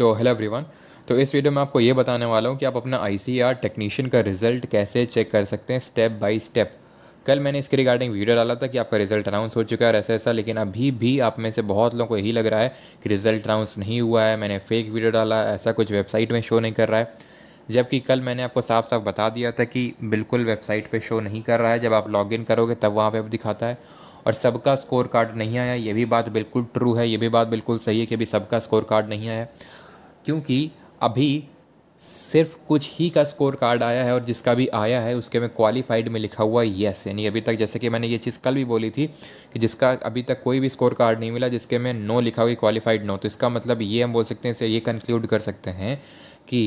so hello everyone तो इस video में आपको ये बताने वाला हूँ कि आप अपना आईसीआर टेक्नीशियन का रिजल्ट कैसे चेक कर सकते हैं स्टेप बाय स्टेप कल मैंने इसके रिगार्डिंग वीडियो डाला था कि आपका रिजल्ट अनाउंस हो चुका है और ऐसा ऐसा लेकिन अभी भी आप में से बहुत लोगों को यही लग रहा है कि रिजल्ट अनाउंस नहीं हुआ है मैंने फेक वीडियो डाला ऐसा कुछ वेबसाइट में शो नहीं कर रहा है जबकि कल मैंने आपको साफ साफ बता दिया था कि बिल्कुल वेबसाइट पर शो नहीं कर रहा है जब आप लॉगिन करोगे तब वहाँ पे आप दिखाता है और सबका स्कोर कार्ड नहीं आया ये भी बात बिल्कुल ट्रू है ये भी बात बिल्कुल सही है कि अभी सबका स्कोर कार्ड नहीं आया क्योंकि अभी सिर्फ कुछ ही का स्कोर कार्ड आया है और जिसका भी आया है उसके में क्वालिफाइड में लिखा हुआ येस यानी अभी तक जैसे कि मैंने ये चीज़ कल भी बोली थी कि जिसका अभी तक कोई भी स्कोर कार्ड नहीं मिला जिसके में नो लिखा हुआ क्वालिफाइड नो तो इसका मतलब ये हम बोल सकते हैं इसे ये कंक्लूड कर सकते हैं कि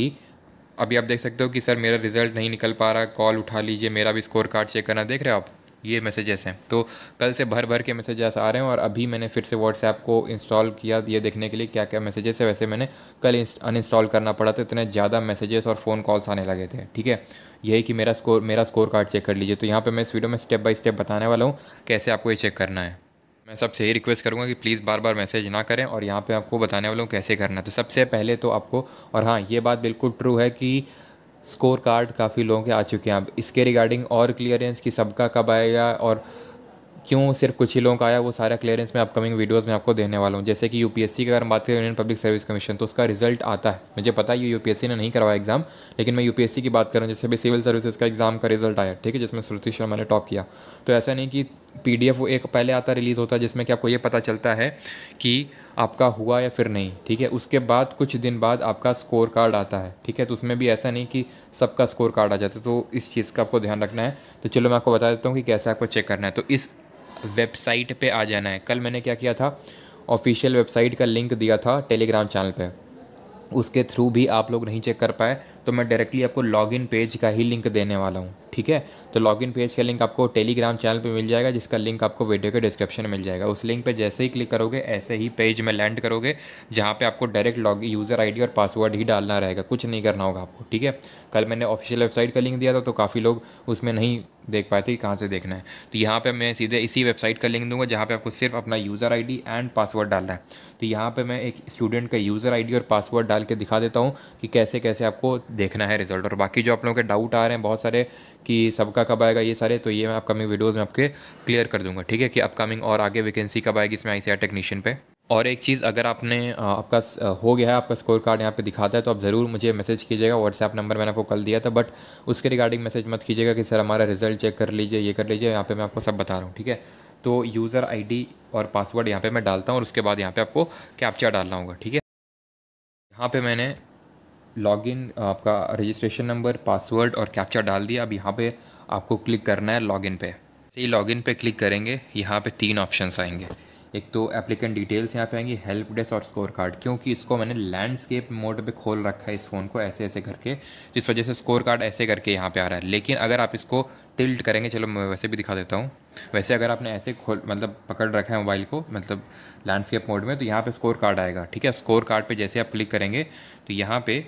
अभी आप देख सकते हो कि सर मेरा रिजल्ट नहीं निकल पा रहा कॉल उठा लीजिए मेरा भी स्कोर कार्ड चेक करना देख रहे हो आप ये मैसेजेस हैं तो कल से भर भर के मैसेजेस आ रहे हैं और अभी मैंने फिर से व्हाट्सएप को इंस्टॉल किया ये देखने के लिए क्या क्या मैसेजेस है वैसे मैंने कल अनइंस्टॉल करना पड़ा तो इतने ज़्यादा मैसेजेस और फ़ोन कॉल्स आने लगे थे ठीक है यही कि मेरा स्कोर मेरा स्कोर कार्ड चेक कर लीजिए तो यहाँ पर मैं इस वीडियो में स्टेप बाई स्टेप बताने वाला हूँ कैसे आपको ये चेक करना है मैं सबसे यही रिक्वेस्ट करूँगा कि प्लीज़ बार बार मैसेज ना करें और यहाँ पे आपको बताने वाला हूँ कैसे करना है तो सबसे पहले तो आपको और हाँ ये बात बिल्कुल ट्रू है कि स्कोर कार्ड काफ़ी लोगों के आ चुके हैं अब इसके रिगार्डिंग और क्लियरेंस की सबका कब आएगा और क्यों सिर्फ कुछ ही लोगों का आया वो सारा क्लियरेंस मैं अपकमिंग वीडियोस में आपको देने वाला हूँ जैसे कि यूपीएससी की अगर हम बात करें यूनियन पब्लिक सर्विस कमीशन तो उसका रिजल्ट आता है मुझे पता है ये यूपीएससी ने नहीं करवाया एग्जाम लेकिन मैं यूपीएससी की बात करूँ जैसे भी सिविल सर्विसेज का एग्जाम का रिजल्ट आया ठीक है जिसमें श्रुति शर्मा ने टॉप किया तो ऐसा नहीं कि पी वो एक पहले आता रिलीज़ होता है जिसमें कि आपको ये पता चलता है कि आपका हुआ या फिर नहीं ठीक है उसके बाद कुछ दिन बाद आपका स्कोर कार्ड आता है ठीक है तो उसमें भी ऐसा नहीं कि सबका स्कोर कार्ड आ जाता है तो इस चीज़ का आपको ध्यान रखना है तो चलो मैं आपको बता देता हूँ कि कैसे आपको चेक करना है तो इस वेबसाइट पर आ जाना है कल मैंने क्या किया था ऑफिशियल वेबसाइट का लिंक दिया था टेलीग्राम चैनल पर उसके थ्रू भी आप लोग नहीं चेक कर पाए तो मैं डायरेक्टली आपको लॉगिन पेज का ही लिंक देने वाला हूँ ठीक है तो लॉगिन पेज का लिंक आपको टेलीग्राम चैनल पे मिल जाएगा जिसका लिंक आपको वीडियो के डिस्क्रिप्शन में मिल जाएगा उस लिंक पे जैसे ही क्लिक करोगे ऐसे ही पेज में लैंड करोगे जहाँ पे आपको डायरेक्ट लॉग यूज़र आईडी और पासवर्ड ही डालना रहेगा कुछ नहीं करना होगा आपको ठीक है कल मैंने ऑफिशियल वेबसाइट का लिंक दिया था तो काफ़ी लोग उसमें नहीं देख पाए थे कि कहाँ से देखना है तो यहाँ पर मैं सीधे इसी वेबसाइट का लिंक दूंगा जहाँ पर आपको सिर्फ अपना यूज़र आई एंड पासवर्ड डालना है तो यहाँ पर मैं एक स्टूडेंट का यूज़र आई और पासवर्ड डाल के दिखा देता हूँ कि कैसे कैसे आपको देखना है रिजल्ट और बाकी जो आप लोगों के डाउट आ रहे हैं बहुत सारे कि सबका कब आएगा ये सारे तो ये मैं अपकमिंग वीडियोज़ में आपके क्लियर कर दूंगा ठीक है कि अपकमिंग और आगे वैकेंसी कब आएगी इसमें आई टेक्नीशियन पर और एक चीज़ अगर आपने आपका हो गया है आपका स्कोर कार्ड यहाँ पे दिखाता है तो आप ज़रूर मुझे मैसेज कीजिएगा व्हाट्सएप नंबर मैंने आपको कल दिया था बट उसके रिगार्डिंग मैसेज मत कीजिएगा कि सर हमारा रिजल्ट चेक कर लीजिए ये कर लीजिए यहाँ पे मैं आपको सब बता रहा हूँ ठीक है तो यूज़र आईडी और पासवर्ड यहाँ पर मैं डालता हूँ और उसके बाद यहाँ पर आपको कैप्चा डालना होगा ठीक है यहाँ पर मैंने लॉगिन uh, आपका रजिस्ट्रेशन नंबर पासवर्ड और कैप्चा डाल दिया अब यहाँ पे आपको क्लिक करना है लॉगिन पे सही लॉगिन पे क्लिक करेंगे यहाँ पे तीन ऑप्शंस आएंगे एक तो एप्लीकेंट डिटेल्स यहाँ पे आएंगी हेल्प डेस्क और स्कोर कार्ड क्योंकि इसको मैंने लैंडस्केप मोड पे खोल रखा है इस फ़ोन को ऐसे ऐसे करके जिस वजह से स्कोर कार्ड ऐसे करके यहाँ पे आ रहा है लेकिन अगर आप इसको टिल्ट करेंगे चलो मैं वैसे भी दिखा देता हूँ वैसे अगर आपने ऐसे खोल मतलब पकड़ रखा है मोबाइल को मतलब लैंडस्केप मोड में तो यहाँ पर स्कोर कार्ड आएगा ठीक है स्कोर कार्ड पर जैसे आप क्लिक करेंगे तो यहाँ पर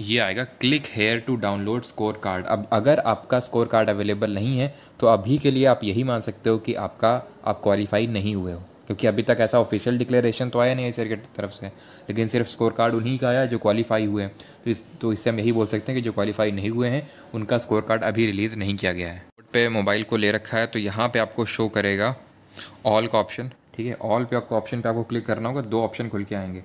ये आएगा click here to download score card अब अगर आपका स्कोर कार्ड अवेलेबल नहीं है तो अभी के लिए आप यही मान सकते हो कि आपका आप क्वालिफाई नहीं हुए हो क्योंकि अभी तक ऐसा ऑफिशियल डिक्लेरेशन तो आया नहीं सर की तरफ से लेकिन सिर्फ स्कोर कार्ड उन्हीं का आया जो क्वालिफाई हुए हैं तो इस तो इससे हम यही बोल सकते हैं कि जो क्वालिफाई नहीं हुए हैं उनका स्कोर कार्ड अभी रिलीज़ नहीं किया गया है पे मोबाइल को ले रखा है तो यहाँ पे आपको शो करेगा ऑल का ऑप्शन ठीक है ऑल पे आपको ऑप्शन पे आपको क्लिक करना होगा दो ऑप्शन खुल के आएंगे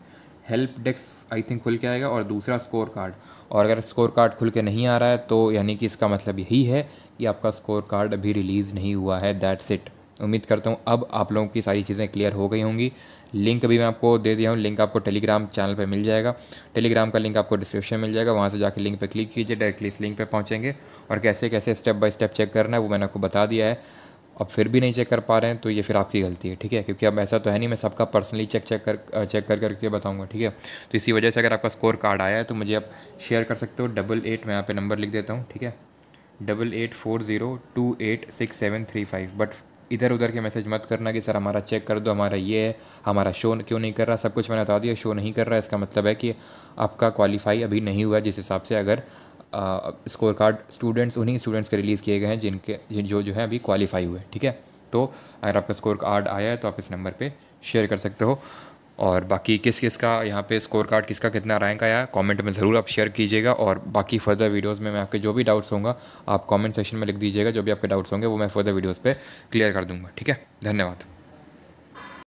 हेल्प डेस्क आई थिंक खुल के आएगा और दूसरा स्कोर कार्ड और अगर स्कोर कार्ड खुल के नहीं आ रहा है तो यानी कि इसका मतलब यही है कि आपका स्कोर कार्ड अभी रिलीज़ नहीं हुआ है दैट्स इट उम्मीद करता हूँ अब आप लोगों की सारी चीज़ें क्लियर हो गई होंगी लिंक अभी मैं आपको दे दिया हूँ लिंक आपको टेलीग्राम चैनल पर मिल जाएगा टेलीग्राम का लिंक आपको डिस्क्रिप्शन मिल जाएगा वहाँ से जाकर लिंक पर क्लिक कीजिए डायरेक्टली इस लिंक पर पहुँचेंगे और कैसे कैसे स्टेप बाय स्टेप चेक करना है वो मैंने आपको बता दिया है अब फिर भी नहीं चेक कर पा रहे हैं तो ये फिर आपकी गलती है ठीक है क्योंकि अब ऐसा तो है नहीं मैं सबका पर्सनली चेक चेक कर चेक कर करके बताऊंगा ठीक है तो इसी वजह से अगर आपका स्कोर कार्ड आया है तो मुझे आप शेयर कर सकते हो डबल एट मैं यहाँ पे नंबर लिख देता हूँ ठीक है double eight four zero two eight six seven three five but इधर उधर के मैसेज मत करना कि सर हमारा चेक कर दो हमारा ये है हमारा शो क्यों नहीं कर रहा सब कुछ मैंने बता दिया शो नहीं कर रहा इसका मतलब है कि आपका क्वालिफाई अभी नहीं हुआ जिस हिसाब से अगर स्कोर कार्ड स्टूडेंट्स उन्हीं स्टूडेंट्स के रिलीज़ किए गए हैं जिनके जिन जो जो है अभी क्वालिफाई हुए ठीक है तो अगर आपका स्कोर कार्ड आया है तो आप इस नंबर पे शेयर कर सकते हो और बाकी किस किस का यहाँ पे स्कोर कार्ड किसका कितना रैंक आया कमेंट में ज़रूर आप शेयर कीजिएगा और बाकी फर्दर वीडियोस में मैं आपके जो भी डाउट्स होंगे आप कमेंट सेक्शन में लिख दीजिएगा जो भी आपके डाउट्स होंगे वो मैं फर्दर वीडियोस पे क्लियर कर दूंगा ठीक है धन्यवाद